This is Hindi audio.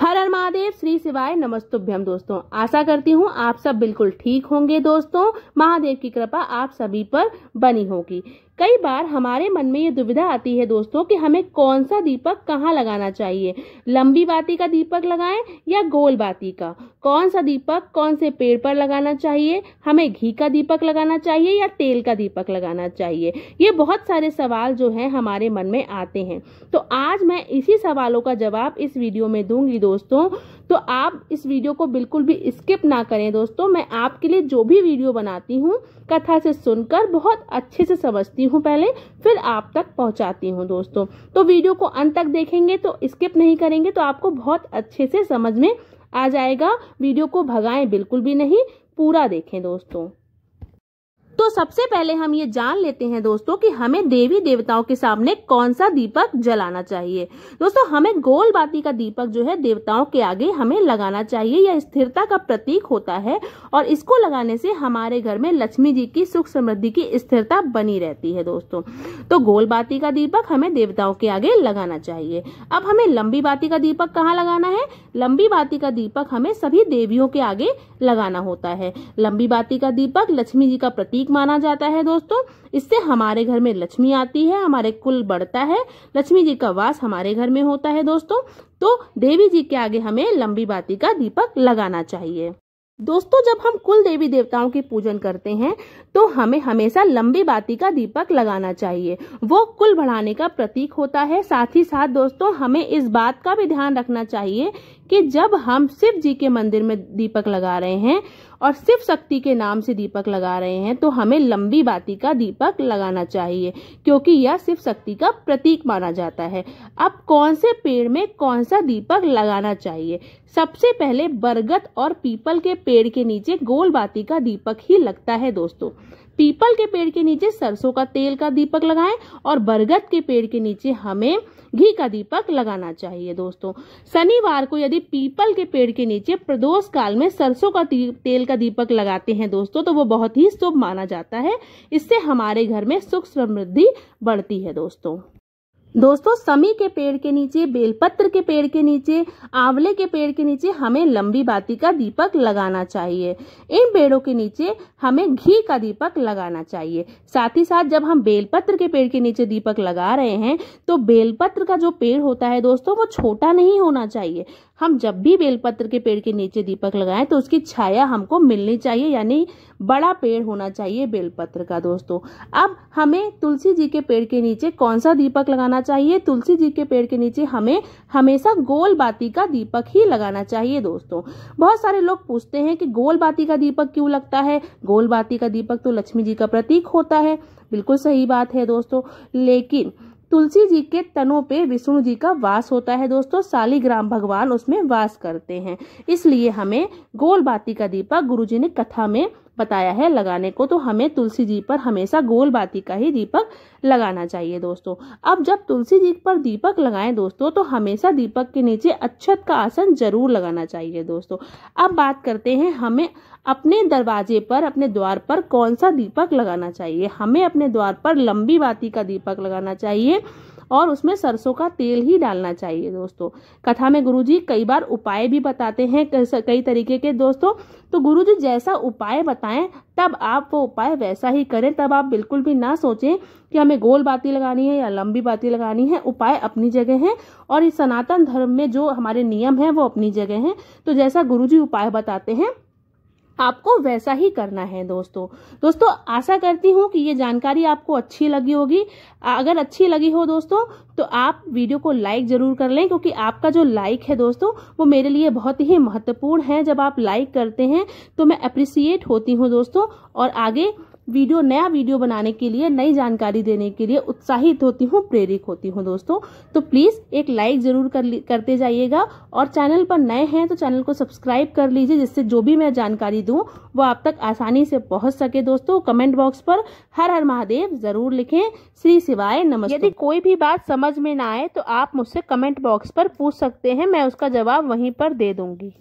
हर हर महादेव श्री शिवाय नमस्तुभ्यम दोस्तों आशा करती हूँ आप सब बिल्कुल ठीक होंगे दोस्तों महादेव की कृपा आप सभी पर बनी होगी कई बार हमारे मन में ये दुविधा आती है दोस्तों कि हमें कौन सा दीपक कहाँ लगाना चाहिए लंबी बाती का दीपक लगाएं या गोल बाती का कौन सा दीपक कौन से पेड़ पर लगाना चाहिए हमें घी का दीपक लगाना चाहिए या तेल का दीपक लगाना चाहिए ये बहुत सारे सवाल जो हैं हमारे मन में आते हैं तो आज मैं इसी सवालों का जवाब इस वीडियो में दूंगी दोस्तों तो आप इस वीडियो को बिल्कुल भी स्किप ना करें दोस्तों मैं आपके लिए जो भी वीडियो बनाती हूँ कथा से सुनकर बहुत अच्छे से समझती हूँ पहले फिर आप तक पहुँचाती हूँ दोस्तों तो वीडियो को अंत तक देखेंगे तो स्किप नहीं करेंगे तो आपको बहुत अच्छे से समझ में आ जाएगा वीडियो को भगाएं बिल्कुल भी नहीं पूरा देखें दोस्तों तो सबसे पहले हम ये जान लेते हैं दोस्तों कि हमें देवी देवताओं के सामने कौन सा दीपक जलाना चाहिए दोस्तों हमें गोल बाती का दीपक जो है देवताओं के आगे हमें लगाना चाहिए यह स्थिरता का प्रतीक होता है और इसको लगाने से हमारे घर में लक्ष्मी जी की सुख समृद्धि की स्थिरता बनी रहती है दोस्तों तो गोल बाती का दीपक हमें देवताओं के आगे लगाना चाहिए अब हमें लंबी बाती का दीपक कहाँ लगाना है लंबी बाती का दीपक हमें सभी देवियों के आगे लगाना होता है लंबी बाती का दीपक लक्ष्मी जी का प्रतीक माना जाता है दोस्तों इससे हमारे घर में लक्ष्मी आती है हमारे कुल बढ़ता है लक्ष्मी जी का वास हमारे घर में होता है दोस्तों तो देवी जी के आगे हमें लंबी बाती का दीपक लगाना चाहिए दोस्तों जब हम कुल देवी देवताओं की पूजन करते हैं तो हमें हमेशा लंबी बाती का दीपक लगाना चाहिए वो कुल बढ़ाने का प्रतीक होता है साथ ही साथ दोस्तों हमें इस बात का भी ध्यान रखना चाहिए कि जब हम शिव जी के मंदिर में दीपक लगा रहे हैं और शिव शक्ति के नाम से दीपक लगा रहे हैं तो हमें लंबी बाती का दीपक लगाना चाहिए क्योंकि यह शिव शक्ति का प्रतीक माना जाता है अब कौन से पेड़ में कौन सा दीपक लगाना चाहिए सबसे पहले बरगद और पीपल के पेड़ के नीचे गोल बाती का दीपक ही लगता है दोस्तों पीपल के पेड़ के नीचे सरसों का तेल का दीपक लगाएं और बरगद के पेड़ के नीचे हमें घी का दीपक लगाना चाहिए दोस्तों शनिवार को यदि पीपल के पेड़ के नीचे प्रदोष काल में सरसों का तेल का दीपक लगाते हैं दोस्तों तो वो बहुत ही शुभ माना जाता है इससे हमारे घर में सुख समृद्धि बढ़ती है दोस्तों दोस्तों समी के पेड़ के नीचे बेलपत्र के पेड़ के नीचे आंवले के पेड़ के नीचे हमें लंबी बाती का दीपक लगाना चाहिए इन पेड़ों के नीचे हमें घी का दीपक लगाना चाहिए साथ ही साथ जब हम बेलपत्र के पेड़ के नीचे दीपक लगा रहे हैं तो बेलपत्र का जो पेड़ होता है दोस्तों वो छोटा नहीं होना चाहिए हम जब भी बेलपत्र के पेड़ के नीचे दीपक लगाएं तो उसकी छाया हमको मिलनी चाहिए यानी बड़ा पेड़ होना चाहिए बेलपत्र का दोस्तों अब हमें तुलसी जी के पेड़ के नीचे कौन सा दीपक लगाना चाहिए तुलसी जी के पेड़ के नीचे हमें हमेशा गोल बाती का दीपक ही लगाना चाहिए दोस्तों बहुत सारे लोग पूछते हैं कि गोल बाती का दीपक क्यों लगता है गोल बाती का दीपक तो लक्ष्मी जी का प्रतीक होता है बिल्कुल सही बात है दोस्तों लेकिन तुलसी जी के तनों पे विष्णु जी का वास होता है दोस्तों शालीग्राम भगवान उसमें वास करते हैं इसलिए हमें गोल बाती का दीपक गुरु जी ने कथा में बताया है लगाने को तो हमें तुलसी जी पर हमेशा गोल बाती का ही दीपक लगाना चाहिए दोस्तों अब जब तुलसी जी पर दीपक लगाएं दोस्तों तो हमेशा दीपक के नीचे अक्षत का आसन जरूर लगाना चाहिए दोस्तों अब बात करते हैं हमें अपने दरवाजे पर अपने द्वार पर कौन सा दीपक लगाना चाहिए हमें अपने द्वार पर लंबी बाती का दीपक लगाना चाहिए और उसमें सरसों का तेल ही डालना चाहिए दोस्तों कथा में गुरु जी कई बार उपाय भी बताते हैं कई तरीके के दोस्तों तो गुरु जी जैसा उपाय बताएं तब आप वो उपाय वैसा ही करें तब आप बिल्कुल भी ना सोचें कि हमें गोल बाती लगानी है या लंबी बाती लगानी है उपाय अपनी जगह है और इस सनातन धर्म में जो हमारे नियम हैं वो अपनी जगह हैं तो जैसा गुरु जी उपाय बताते हैं आपको वैसा ही करना है दोस्तों दोस्तों आशा करती हूँ कि ये जानकारी आपको अच्छी लगी होगी अगर अच्छी लगी हो दोस्तों तो आप वीडियो को लाइक जरूर कर लें क्योंकि आपका जो लाइक है दोस्तों वो मेरे लिए बहुत ही महत्वपूर्ण है जब आप लाइक करते हैं तो मैं अप्रिसिएट होती हूँ दोस्तों और आगे वीडियो नया वीडियो बनाने के लिए नई जानकारी देने के लिए उत्साहित होती हूँ प्रेरित होती हूँ दोस्तों तो प्लीज़ एक लाइक ज़रूर कर करते जाइएगा और चैनल पर नए हैं तो चैनल को सब्सक्राइब कर लीजिए जिससे जो भी मैं जानकारी दूँ वो आप तक आसानी से पहुँच सके दोस्तों कमेंट बॉक्स पर हर हर महादेव ज़रूर लिखें श्री शिवाय नमस्ते यदि कोई भी बात समझ में ना आए तो आप मुझसे कमेंट बॉक्स पर पूछ सकते हैं मैं उसका जवाब वहीं पर दे दूंगी